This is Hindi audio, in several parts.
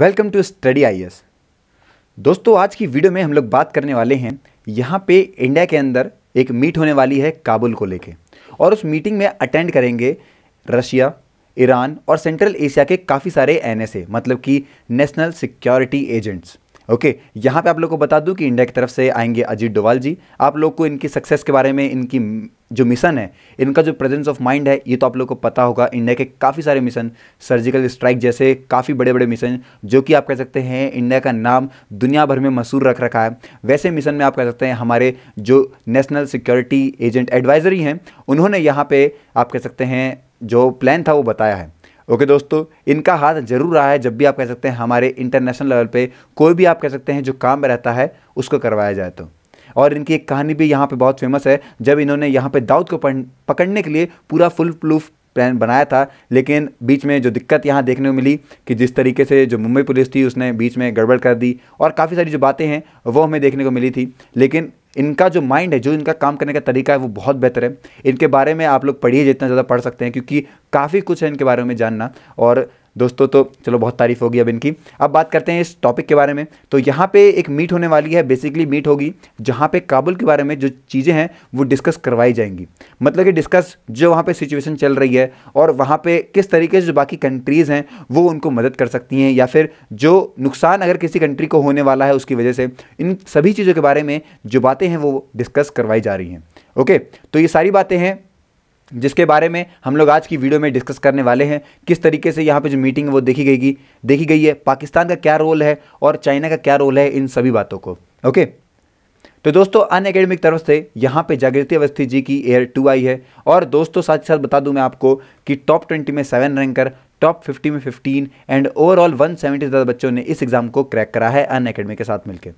वेलकम टू स्टडी आई दोस्तों आज की वीडियो में हम लोग बात करने वाले हैं यहाँ पे इंडिया के अंदर एक मीट होने वाली है काबुल को लेके और उस मीटिंग में अटेंड करेंगे रशिया ईरान और सेंट्रल एशिया के काफ़ी सारे एन मतलब कि नेशनल सिक्योरिटी एजेंट्स ओके यहाँ पे आप लोग को बता दूँ कि इंडिया की तरफ से आएंगे अजीत डोवाल जी आप लोग को इनकी सक्सेस के बारे में इनकी जो मिशन है इनका जो प्रेजेंस ऑफ माइंड है ये तो आप लोग को पता होगा इंडिया के काफ़ी सारे मिशन सर्जिकल स्ट्राइक जैसे काफ़ी बड़े बड़े मिशन जो कि आप कह सकते हैं इंडिया का नाम दुनिया भर में मशहूर रख रखा है वैसे मिशन में आप कह सकते हैं हमारे जो नेशनल सिक्योरिटी एजेंट एडवाइजरी हैं उन्होंने यहाँ पर आप कह सकते हैं जो प्लान था वो बताया है ओके दोस्तों इनका हाथ जरूर रहा है जब भी आप कह सकते हैं हमारे इंटरनेशनल लेवल पे कोई भी आप कह सकते हैं जो काम में रहता है उसको करवाया जाए तो और इनकी एक कहानी भी यहाँ पे बहुत फेमस है जब इन्होंने यहाँ पे दाऊद को पकड़ने के लिए पूरा फुल प्रूफ प्लान बनाया था लेकिन बीच में जो दिक्कत यहाँ देखने को मिली कि जिस तरीके से जो मुंबई पुलिस थी उसने बीच में गड़बड़ कर दी और काफ़ी सारी जो बातें हैं वो हमें देखने को मिली थी लेकिन इनका जो माइंड है जो इनका काम करने का तरीका है वो बहुत बेहतर है इनके बारे में आप लोग पढ़िए जितना ज़्यादा पढ़ सकते हैं क्योंकि काफ़ी कुछ है इनके बारे में जानना और दोस्तों तो चलो बहुत तारीफ़ होगी अब इनकी अब बात करते हैं इस टॉपिक के बारे में तो यहाँ पे एक मीट होने वाली है बेसिकली मीट होगी जहाँ पे काबुल के बारे में जो चीज़ें हैं वो डिस्कस करवाई जाएंगी मतलब कि डिस्कस जो वहाँ पे सिचुएशन चल रही है और वहाँ पे किस तरीके से जो बाकी कंट्रीज़ हैं वो उनको मदद कर सकती हैं या फिर जो नुकसान अगर किसी कंट्री को होने वाला है उसकी वजह से इन सभी चीज़ों के बारे में जो बातें हैं वो डिस्कस करवाई जा रही हैं ओके तो ये सारी बातें हैं जिसके बारे में हम लोग आज की वीडियो में डिस्कस करने वाले हैं किस तरीके से यहाँ पे जो मीटिंग वो देखी गई देखी गई है पाकिस्तान का क्या रोल है और चाइना का क्या रोल है इन सभी बातों को ओके तो दोस्तों अन अकेडमिक तरफ से यहाँ पे जागृति अवस्थी जी की एयर टू आई है और दोस्तों साथ ही साथ बता दूं मैं आपको कि टॉप ट्वेंटी में सेवन रैंकर टॉप फिफ्टी में fifteen and overall one seventy ज़्यादा बच्चों ने इस एग्ज़ाम को क्रैक करा है अन के साथ मिलकर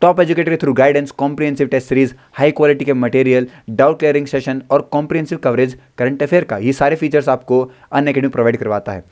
टॉप एजुकेटर के through guidance comprehensive test series high quality के मटेरियल डाउट क्लियरिंग सेशन और कॉम्प्रिहेंसिव कवरेज करंट अफेयर का ये सारे फीचर्स आपको अन अकेडमी प्रोवाइड करवाता है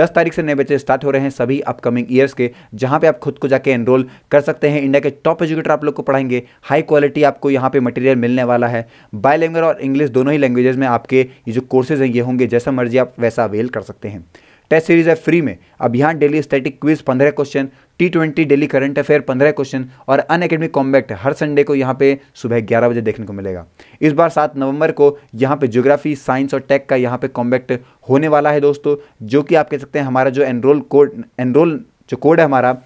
दस तारीख से नए बच्चे स्टार्ट हो रहे हैं सभी अपकमिंग ईयर्स के जहाँ पे आप खुद को जाके एनरोल कर सकते हैं इंडिया के टॉप एजुकेटर आप लोग को पढ़ाएंगे हाई क्वालिटी आपको यहाँ पे मटेरियल मिलने वाला है बायलैंग्वेज और इंग्लिश दोनों ही लैंग्वेजेज़ में आपके ये जो कोर्सेज हैं ये होंगे जैसा मर्जी आप वैसा अवेल कर सकते हैं टेस्ट सीरीज है फ्री में अभियान डेली स्टैटिक क्विज पंद्रह question T twenty daily current affair पंद्रह क्वेश्चन और अन अकेडमी कॉम्बैक्ट हर संडे को यहाँ पे सुबह ग्यारह बजे देखने को मिलेगा इस बार सात नवंबर को यहाँ पे ज्योग्राफी साइंस और टेक का यहाँ पे कॉम्बैक्ट होने वाला है दोस्तों जो कि आप कह सकते हैं हमारा जो एनरोल कोड एनरोल जो कोड है हमारा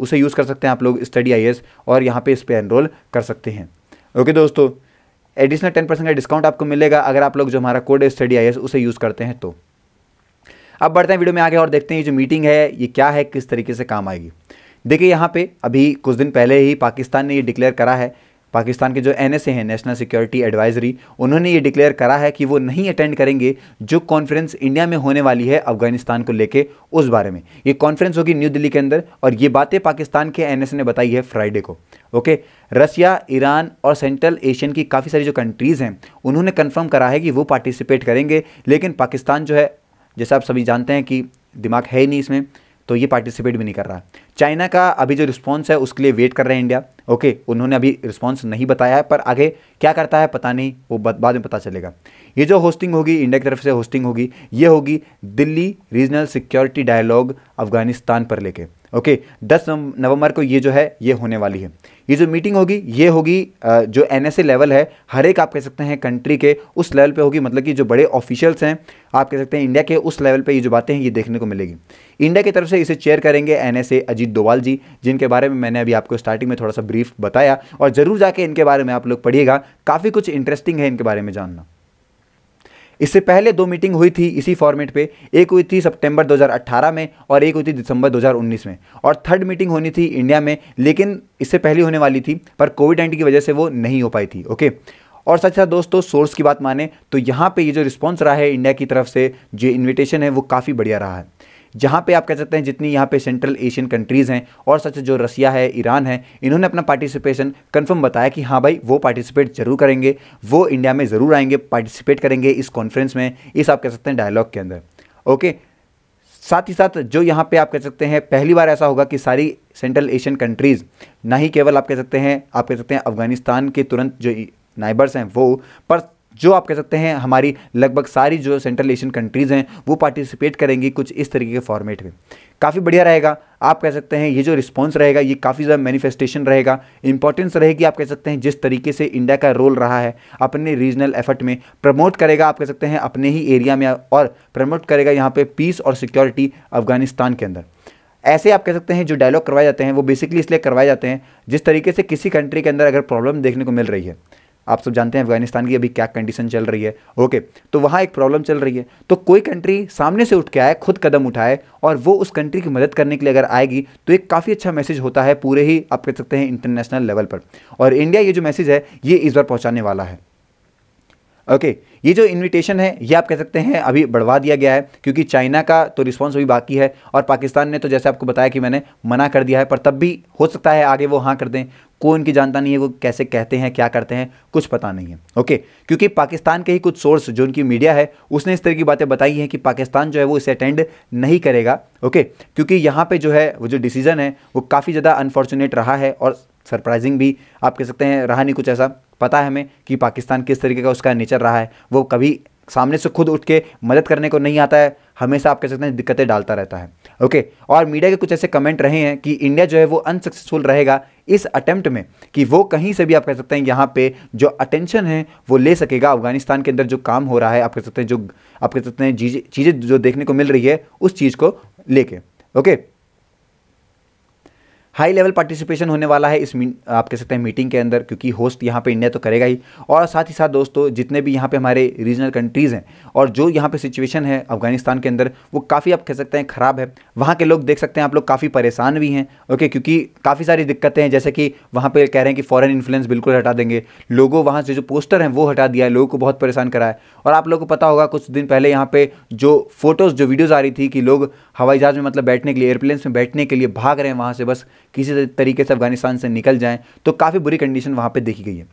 उसे यूज़ कर सकते हैं आप लोग स्टडी आई और यहाँ पर इस पर एनरोल कर सकते हैं ओके दोस्तों एडिशनल टेन परसेंट का डिस्काउंट आपको मिलेगा अगर आप लोग जो हमारा कोड है स्टडी आई उसे यूज़ करते हैं तो अब बढ़ते हैं वीडियो में आगे और देखते हैं ये जो मीटिंग है ये क्या है किस तरीके से काम आएगी देखिए यहाँ पे अभी कुछ दिन पहले ही पाकिस्तान ने ये डिक्लेयर करा है पाकिस्तान के जो एन हैं नेशनल सिक्योरिटी एडवाइजरी उन्होंने ये डिक्लेयर करा है कि वो नहीं अटेंड करेंगे जो कॉन्फ्रेंस इंडिया में होने वाली है अफगानिस्तान को लेके उस बारे में ये कॉन्फ्रेंस होगी न्यू दिल्ली के अंदर और ये बातें पाकिस्तान के एन ने बताई है फ्राइडे को ओके रसिया ईरान और सेंट्रल एशियन की काफ़ी सारी जो कंट्रीज़ हैं उन्होंने कन्फर्म करा है कि वो पार्टिसिपेट करेंगे लेकिन पाकिस्तान जो है जैसे आप सभी जानते हैं कि दिमाग है ही नहीं इसमें तो ये पार्टिसिपेट भी नहीं कर रहा चाइना का अभी जो रिस्पॉन्स है उसके लिए वेट कर रहे हैं इंडिया ओके उन्होंने अभी रिस्पॉन्स नहीं बताया है पर आगे क्या करता है पता नहीं वो बाद में पता चलेगा ये जो होस्टिंग होगी इंडिया की तरफ से होस्टिंग होगी ये होगी Delhi regional security dialogue Afghanistan पर लेके ओके दस नवंबर को ये जो है ये होने वाली है ये जो मीटिंग होगी ये होगी जो एन लेवल है हर एक आप कह सकते हैं कंट्री के उस लेवल पे होगी मतलब कि जो बड़े ऑफिशियल्स हैं आप कह सकते हैं इंडिया के उस लेवल पे ये जो बातें हैं ये देखने को मिलेगी इंडिया की तरफ से इसे चेयर करेंगे एन अजीत डोवाल जी जिनके बारे में मैंने अभी आपको स्टार्टिंग में थोड़ा सा ब्रीफ बताया और ज़रूर जाके इनके बारे में आप लोग पढ़िएगा काफ़ी कुछ इंटरेस्टिंग है इनके बारे में जानना इससे पहले दो मीटिंग हुई थी इसी फॉर्मेट पे एक हुई थी सितंबर 2018 में और एक हुई थी दिसंबर 2019 में और थर्ड मीटिंग होनी थी इंडिया में लेकिन इससे पहले होने वाली थी पर कोविड नाइन्टीन की वजह से वो नहीं हो पाई थी ओके और साथ ही साथ दोस्तों सोर्स की बात माने तो यहाँ पे ये जो रिस्पॉन्स रहा है इंडिया की तरफ से जो इन्विटेशन है वो काफ़ी बढ़िया रहा है जहाँ पे आप कह सकते हैं जितनी यहाँ पे सेंट्रल एशियन कंट्रीज़ हैं और सच जो रसिया है ईरान है इन्होंने अपना पार्टिसिपेशन कंफर्म बताया कि हाँ भाई वो पार्टिसिपेट जरूर करेंगे वो इंडिया में ज़रूर आएंगे पार्टिसिपेट करेंगे इस कॉन्फ्रेंस में इस आप कह सकते हैं डायलॉग के अंदर ओके साथ ही साथ जो यहाँ पे आप कह सकते हैं पहली बार ऐसा होगा कि सारी सेंट्रल एशियन कंट्रीज़ ना ही केवल आप कह सकते हैं आप कह सकते हैं अफगानिस्तान के तुरंत जो नाइबर्स हैं वो पर जो आप कह सकते हैं हमारी लगभग सारी जो सेंट्रल एशियन कंट्रीज़ हैं वो पार्टिसिपेट करेंगी कुछ इस तरीके के फॉर्मेट में काफ़ी बढ़िया रहेगा आप कह सकते हैं ये जो रिस्पॉन्स रहेगा ये काफ़ी ज़्यादा मैनिफेस्टेशन रहेगा इंपॉर्टेंस रहेगी आप कह सकते हैं जिस तरीके से इंडिया का रोल रहा है अपने रीजनल एफर्ट में प्रमोट करेगा आप कह सकते हैं अपने ही एरिया में और प्रमोट करेगा यहाँ पर पीस और सिक्योरिटी अफगानिस्तान के अंदर ऐसे आप कह सकते हैं जो डायलॉग करवाए जाते हैं वो बेसिकली इसलिए करवाए जाते हैं जिस तरीके से किसी कंट्री के अंदर अगर प्रॉब्लम देखने को मिल रही है आप सब जानते हैं अफगानिस्तान की अभी क्या कंडीशन चल रही है ओके तो वहाँ एक प्रॉब्लम चल रही है तो कोई कंट्री सामने से उठ के आए खुद कदम उठाए और वो उस कंट्री की मदद करने के लिए अगर आएगी तो एक काफ़ी अच्छा मैसेज होता है पूरे ही आप कह सकते हैं इंटरनेशनल लेवल पर और इंडिया ये जो मैसेज है ये इस बार पहुँचाने वाला है ओके okay, ये जो इनविटेशन है ये आप कह सकते हैं अभी बढ़वा दिया गया है क्योंकि चाइना का तो रिस्पॉन्स अभी बाकी है और पाकिस्तान ने तो जैसे आपको बताया कि मैंने मना कर दिया है पर तब भी हो सकता है आगे वो हाँ कर दें कोई उनकी जानता नहीं है वो कैसे कहते हैं क्या करते हैं कुछ पता नहीं है ओके क्योंकि पाकिस्तान के ही कुछ सोर्स जो उनकी मीडिया है उसने इस तरह की बातें बताई हैं कि पाकिस्तान जो है वो इसे अटेंड नहीं करेगा ओके क्योंकि यहाँ पर जो है वो जो डिसीजन है वो काफ़ी ज़्यादा अनफॉर्चुनेट रहा है और सरप्राइजिंग भी आप कह सकते हैं रहा नहीं कुछ ऐसा पता है हमें कि पाकिस्तान किस तरीके का उसका नेचर रहा है वो कभी सामने से खुद उठ के मदद करने को नहीं आता है हमेशा आप कह सकते हैं दिक्कतें डालता रहता है ओके और मीडिया के कुछ ऐसे कमेंट रहे हैं कि इंडिया जो है वो अनसक्सेसफुल रहेगा इस अटेम्प्ट में कि वो कहीं से भी आप कह सकते हैं यहाँ पे जो अटेंशन है वो ले सकेगा अफगानिस्तान के अंदर जो काम हो रहा है आप कह सकते हैं जो आप कह सकते हैं चीज़ें जो देखने को मिल रही है उस चीज़ को लेके ओके हाई लेवल पार्टिसिपेशन होने वाला है इस आप कह सकते हैं मीटिंग के अंदर क्योंकि होस्ट यहाँ पे इंडिया तो करेगा ही और साथ ही साथ दोस्तों जितने भी यहाँ पे हमारे रीजनल कंट्रीज़ हैं और जो यहाँ पे सिचुएशन है अफगानिस्तान के अंदर वो काफ़ी आप कह सकते हैं ख़राब है वहाँ के लोग देख सकते हैं आप लोग काफ़ी परेशान भी हैं ओके क्योंकि काफ़ी सारी दिक्कतें हैं जैसे कि वहाँ पर कह रहे हैं कि फ़ॉरन इन्फ्लुएंस बिल्कुल हटा देंगे लोगों वहाँ से जो पोस्टर हैं वो हटा दिया है लोगों को बहुत परेशान करा है और आप लोगों को पता होगा कुछ दिन पहले यहाँ पर जो फ़ोटोज़ जो वीडियोज़ आ रही थी कि लोग हवाई जहाज़ में मतलब बैठने के लिए एयरप्लेन्स में बैठने के लिए भाग रहे हैं वहाँ से बस किसी तरीके से अफगानिस्तान से निकल जाएँ तो काफ़ी बुरी कंडीशन वहाँ पर देखी गई है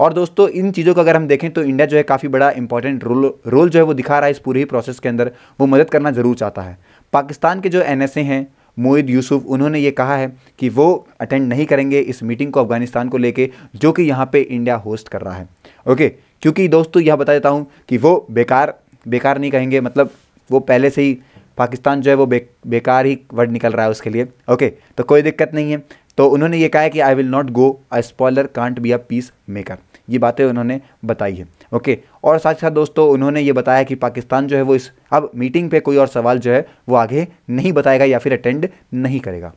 और दोस्तों इन चीज़ों को अगर हम देखें तो इंडिया जो है काफ़ी बड़ा इंपॉर्टेंट रोल रोल जो है वो दिखा रहा है इस पूरे ही प्रोसेस के अंदर वो मदद करना ज़रूर चाहता है पाकिस्तान के जो एन हैं मोहित यूसुफ उन्होंने ये कहा है कि वो अटेंड नहीं करेंगे इस मीटिंग को अफगानिस्तान को लेके जो कि यहाँ पे इंडिया होस्ट कर रहा है ओके क्योंकि दोस्तों यह बता देता हूँ कि वो बेकार बेकार नहीं कहेंगे मतलब वो पहले से ही पाकिस्तान जो है वो बे बेकार ही वर्ड निकल रहा है उसके लिए ओके तो कोई दिक्कत नहीं है तो उन्होंने ये कहा है कि I will not go a spoiler can't be a peace maker ये बातें उन्होंने बताई है ओके और साथ ही साथ दोस्तों उन्होंने ये बताया कि पाकिस्तान जो है वो इस अब मीटिंग पे कोई और सवाल जो है वो आगे नहीं बताएगा या फिर अटेंड नहीं करेगा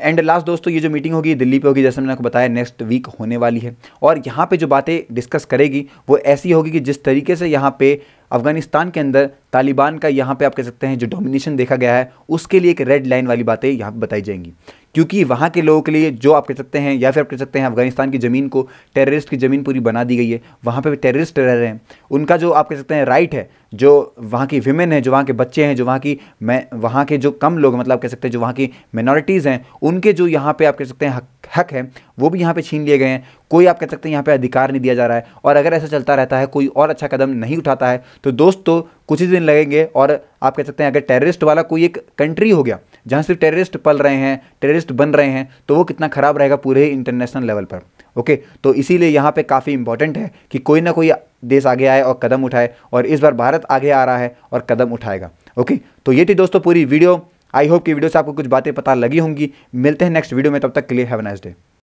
एंड लास्ट दोस्तों ये जो मीटिंग होगी दिल्ली पे होगी जैसे मैंने आपको बताया नेक्स्ट वीक होने वाली है और यहाँ पे जो बातें डिस्कस करेगी वो ऐसी होगी कि जिस तरीके से यहाँ पे अफगानिस्तान के अंदर तालिबान का यहाँ पे आप कह सकते हैं जो डोमिनेशन देखा गया है उसके लिए एक रेड लाइन वाली बातें यहाँ पर बताई जाएंगी क्योंकि वहाँ के लोगों के लिए जो आप कह सकते हैं या फिर आप कह सकते हैं अफगानिस्तान की ज़मीन को टेररिस्ट की ज़मीन पूरी बना दी गई है वहाँ पर टेररिस्ट रह रहे हैं उनका जो आप कह सकते हैं राइट है जो वहाँ की वीमेन है जो वहाँ के बच्चे हैं जो वहाँ की मैं वहाँ के जो कम लोग मतलब कह सकते हैं जो वहाँ की माइनॉरिटीज़ हैं उनके जो यहाँ पे आप कह सकते हैं हक हक है वो भी यहाँ पे छीन लिए गए हैं कोई आप कह सकते हैं यहाँ पे अधिकार नहीं दिया जा रहा है और अगर ऐसा चलता रहता है कोई और अच्छा कदम नहीं उठाता है तो दोस्तों कुछ ही दिन लगेंगे और आप कह सकते हैं अगर टेररिस्ट वाला कोई एक कंट्री हो गया जहाँ सिर्फ टेररिस्ट पल रहे हैं टेररिस्ट बन रहे हैं तो वो कितना ख़राब रहेगा पूरे ही इंटरनेशनल लेवल पर ओके तो इसीलिए यहाँ पे काफ़ी इंपॉर्टेंट है कि कोई ना कोई देश आगे आए और कदम उठाए और इस बार भारत आगे आ रहा है और कदम उठाएगा ओके तो ये थी दोस्तों पूरी वीडियो आई होप कि वीडियो से आपको कुछ बातें पता लगी होंगी मिलते हैं नेक्स्ट वीडियो में तब तक के लिए हैव नाइस डे